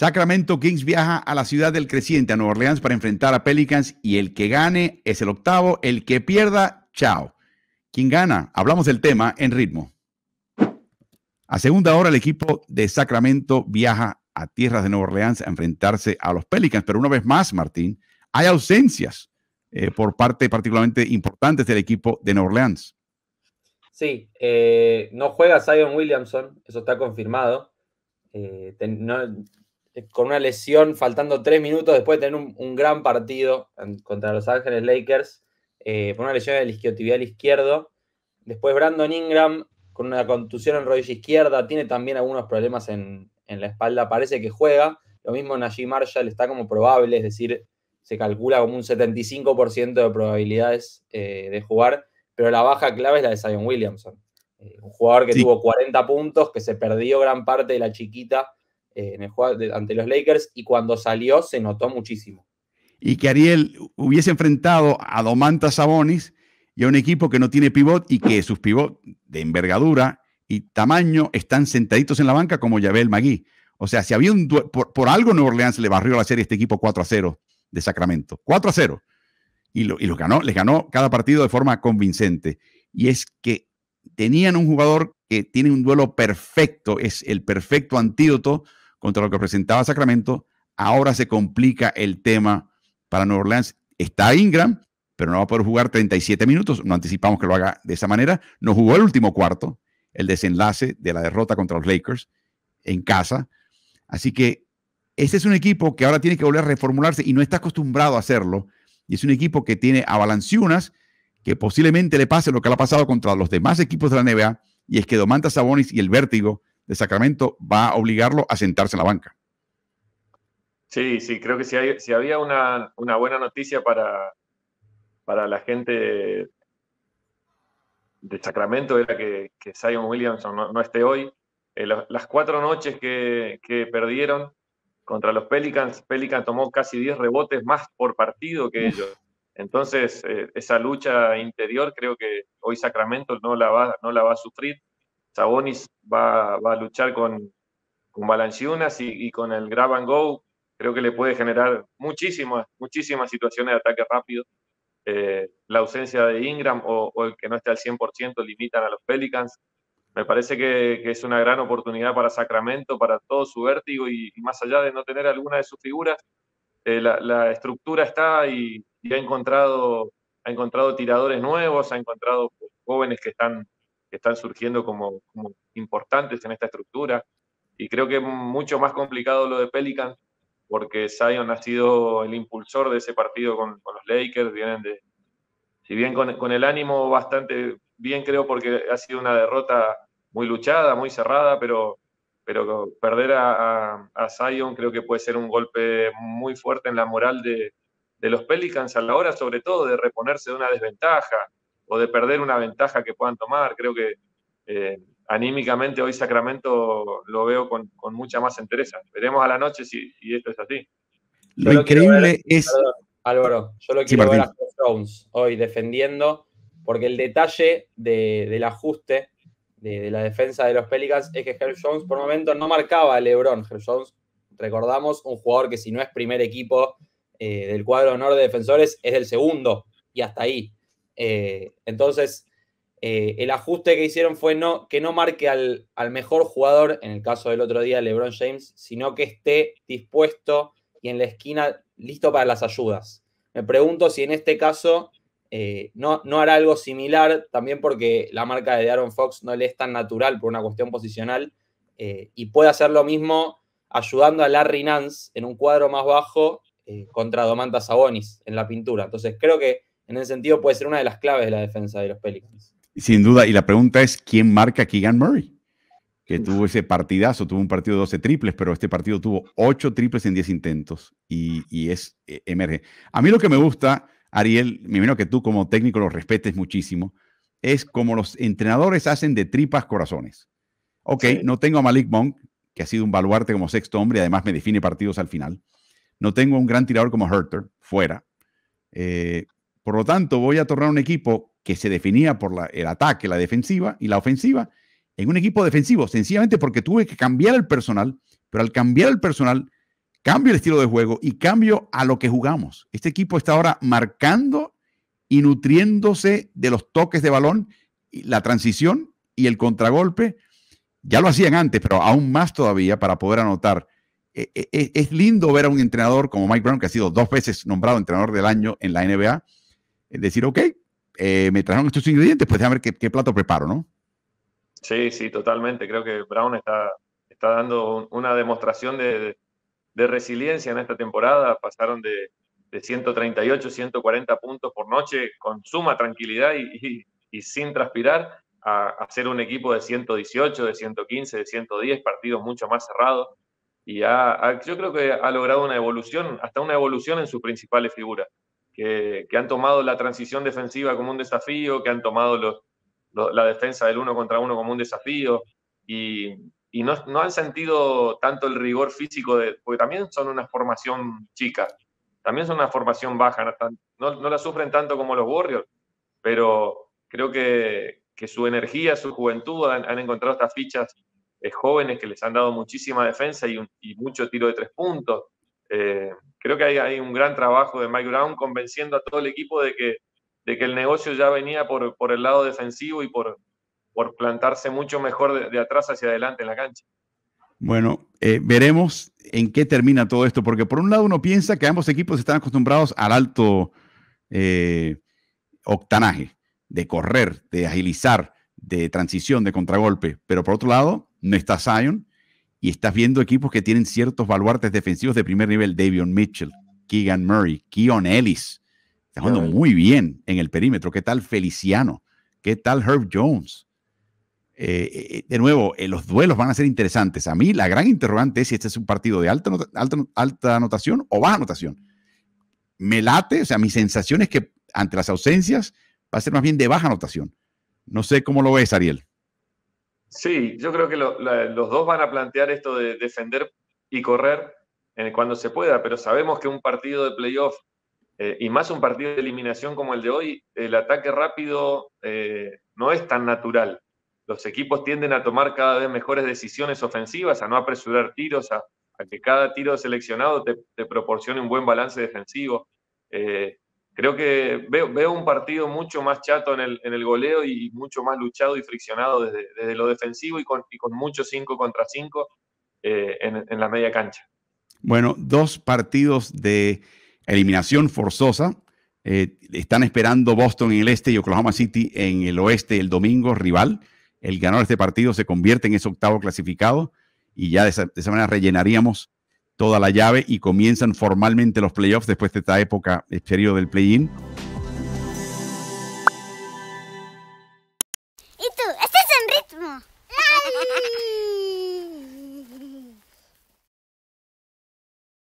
Sacramento Kings viaja a la ciudad del creciente, a Nueva Orleans, para enfrentar a Pelicans y el que gane es el octavo, el que pierda, chao. ¿Quién gana? Hablamos del tema en ritmo. A segunda hora el equipo de Sacramento viaja a tierras de Nueva Orleans a enfrentarse a los Pelicans, pero una vez más, Martín, hay ausencias eh, por parte particularmente importantes del equipo de Nueva Orleans. Sí, eh, no juega Zion Williamson, eso está confirmado. Eh, con una lesión faltando tres minutos después de tener un, gran partido contra Los Ángeles Lakers, eh, por una lesión del isquiotibial izquierdo. Después Brandon Ingram con una contusión en rodilla izquierda, tiene también algunos problemas en, la espalda, parece que juega. Lo mismo Najee Marshall está como probable, es decir, se calcula como un 75% de probabilidades eh, de jugar, pero la baja clave es la de Zion Williamson, eh, un jugador que tuvo 40 puntos, que se perdió gran parte de la chiquita eh, en el juego ante los Lakers y cuando salió se notó muchísimo. Y que Ariel hubiese enfrentado a Domantas Sabonis y a un equipo que no tiene pivot y que sus pivot de envergadura y tamaño están sentaditos en la banca como Yabel Magui. O sea, si había un por, por, algo Nueva Orleans le barrió la serie este equipo 4 0 de Sacramento. 4 0. Y, lo, y los ganó, les ganó cada partido de forma convincente. Y es que tenían un jugador que tiene un duelo perfecto, es el perfecto antídoto contra lo que presentaba Sacramento, ahora se complica el tema para New Orleans. Está Ingram, pero no va a poder jugar 37 minutos. No anticipamos que lo haga de esa manera. No jugó el último cuarto, el desenlace de la derrota contra los Lakers en casa. Así que este es un equipo que ahora tiene que volver a reformularse y no está acostumbrado a hacerlo. Y es un equipo que tiene a que posiblemente le pase lo que le ha pasado contra los demás equipos de la NBA, y es que Domantas Sabonis y el vértigo de Sacramento va a obligarlo a sentarse en la banca. Sí, sí, creo que si, había una, buena noticia para, para la gente de, Sacramento era que, que, Zion Williamson no, esté hoy. Eh, las cuatro noches que, perdieron contra los Pelicans, Pelicans tomó casi 10 rebotes más por partido que ellos. Entonces, eh, esa lucha interior creo que hoy Sacramento no la va a sufrir. Sabonis va, a luchar con, con Balanchunas y, con el grab and go, creo que le puede generar muchísimas, muchísimas situaciones de ataque rápido. Eh, la ausencia de Ingram o, el que no esté al 100% limitan a los Pelicans. Me parece que, es una gran oportunidad para Sacramento, para todo su vértigo y, más allá de no tener alguna de sus figuras, eh, la, estructura está y, y, ha, encontrado, ha encontrado tiradores nuevos, ha encontrado jóvenes que están están surgiendo como, importantes en esta estructura. Y creo que es mucho más complicado lo de Pelican, porque Zion ha sido el impulsor de ese partido con, los Lakers, vienen de, si bien con, el ánimo bastante bien, creo, porque ha sido una derrota muy luchada, muy cerrada, pero, pero perder a, Zion creo que puede ser un golpe muy fuerte en la moral de, de los Pelicans a la hora, sobre todo, de reponerse de una desventaja o de perder una ventaja que puedan tomar. Creo que eh, anímicamente hoy Sacramento lo veo con, mucha más entereza. Veremos a la noche si, esto es así. lo increíble es... Álvaro, yo lo quiero ver a Jones hoy defendiendo, porque el detalle del ajuste de, la defensa de los Pelicans es que Herb Jones por momento no marcaba a LeBron. Herb Jones, recordamos, un jugador que si no es primer equipo eh, del cuadro honor de defensores, es el segundo y hasta ahí. Eh, entonces, eh, el ajuste que hicieron fue no, que no marque al, mejor jugador, en el caso del otro día, LeBron James, sino que esté dispuesto y en la esquina listo para las ayudas. Me pregunto si en este caso eh, no, no, hará algo similar, también porque la marca de Aaron Fox no le es tan natural por una cuestión posicional, y puede hacer lo mismo ayudando a Larry Nance en un cuadro más bajo contra Domantas Sabonis en la pintura. Entonces creo que en ese sentido puede ser una de las claves de la defensa de los Pelicans. Sin duda, y la pregunta es, ¿quién marca a Keegan Murray? Que tuvo ese partidazo, tuvo un partido de 12 triples, pero este partido tuvo 8 triples en 10 intentos y, es e, emerge. A mí lo que me gusta, Ariel, me imagino que tú como técnico lo respetes muchísimo, es como los entrenadores hacen de tripas corazones. Ok, no tengo a Malik Monk, que ha sido un baluarte como sexto hombre además me define partidos al final. No tengo un gran tirador como Herter, fuera. Eh, por lo tanto, voy a tornar un equipo que se definía por el ataque, la defensiva y la ofensiva, en un equipo defensivo, sencillamente porque tuve que cambiar el personal, pero al cambiar el personal, cambio el estilo de juego y cambio a lo que jugamos. Este equipo está ahora marcando y nutriéndose de los toques de balón, la transición y el contragolpe. Ya lo hacían antes, pero aún más todavía para poder anotar. E, e, e, es lindo ver a un entrenador como Mike Brown, que ha sido dos veces nombrado entrenador del año en la NBA, decir, ok, eh, me trajeron estos ingredientes, pues a ver qué, plato preparo, ¿no? Sí, sí, totalmente. Creo que Brown está, está dando una demostración de, de, resiliencia en esta temporada. Pasaron de, de, 138, 140 puntos por noche con suma tranquilidad y, y, sin transpirar a, a ser un equipo de 118, de 115, de 110, partidos mucho más cerrados y yo creo que ha logrado una evolución, hasta una evolución en sus principales figuras que, han tomado la transición defensiva como un desafío, que han tomado la defensa del uno contra uno como un desafío y, no, han sentido tanto el rigor físico, porque también son una formación chica, también son una formación baja, no, la sufren tanto como los Warriors, pero creo que, su energía, su juventud, han, encontrado estas fichas eh, jóvenes que les han dado muchísima defensa y mucho tiro de tres puntos. Eh, creo que hay, un gran trabajo de Mike Brown convenciendo a todo el equipo de que, el negocio ya venía por, el lado defensivo y por, plantarse mucho mejor de, atrás hacia adelante en la cancha. Bueno, eh, veremos en qué termina todo esto, porque por un lado uno piensa que ambos equipos están acostumbrados al alto eh, octanaje de correr, de agilizar, de transición, de contragolpe, pero por otro lado no está Zion, y estás viendo equipos que tienen ciertos baluartes defensivos de primer nivel, Davion Mitchell, Keegan Murray, Keon Ellis. Está jugando muy bien en el perímetro. ¿Qué tal Feliciano? ¿Qué tal Herb Jones? Eh, eh, de nuevo, eh, los duelos van a ser interesantes. A mí la gran interrogante es si este es un partido de alta, alta, alta anotación o baja anotación. Me late, o sea, mi sensación es que ante las ausencias va a ser más bien de baja anotación. No sé cómo lo ves, Ariel. Sí, yo creo que los dos van a plantear esto de defender y correr en eh, cuando se pueda, pero sabemos que un partido de playoff eh, y más un partido de eliminación como el de hoy, el ataque rápido eh, no es tan natural. Los equipos tienden a tomar cada vez mejores decisiones ofensivas, a no apresurar tiros, a, que cada tiro seleccionado te, proporcione un buen balance defensivo. Creo que veo, un partido mucho más chato en el, en el, goleo y mucho más luchado y friccionado desde, lo defensivo y con, y con mucho 5 contra 5 eh, en, la media cancha. Bueno, dos partidos de eliminación forzosa. Eh, están esperando Boston en el este y Oklahoma City en el oeste el domingo, rival. El ganador de este partido se convierte en ese octavo clasificado y ya esa, de esa manera rellenaríamos toda la llave y comienzan formalmente los playoffs después de esta época, exterior eh, del play-in.